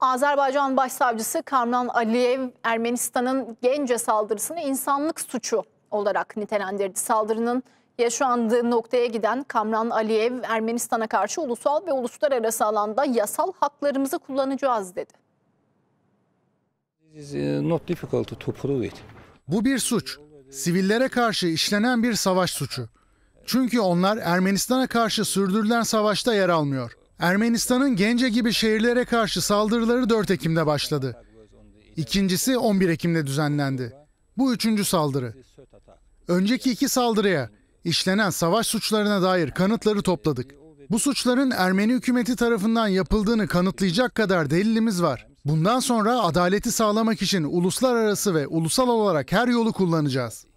Azerbaycan Başsavcısı Kamran Aliyev Ermenistan'ın Gence saldırısını insanlık suçu olarak nitelendirdi. Saldırının yaşandığı noktaya giden Kamran Aliyev Ermenistan'a karşı ulusal ve uluslararası alanda yasal haklarımızı kullanacağız dedi. Uh, Bu bir suç. Sivillere karşı işlenen bir savaş suçu. Çünkü onlar Ermenistan'a karşı sürdürülen savaşta yer almıyor. Ermenistan'ın Gence gibi şehirlere karşı saldırıları 4 Ekim'de başladı. İkincisi 11 Ekim'de düzenlendi. Bu üçüncü saldırı. Önceki iki saldırıya işlenen savaş suçlarına dair kanıtları topladık. Bu suçların Ermeni hükümeti tarafından yapıldığını kanıtlayacak kadar delilimiz var. Bundan sonra adaleti sağlamak için uluslararası ve ulusal olarak her yolu kullanacağız.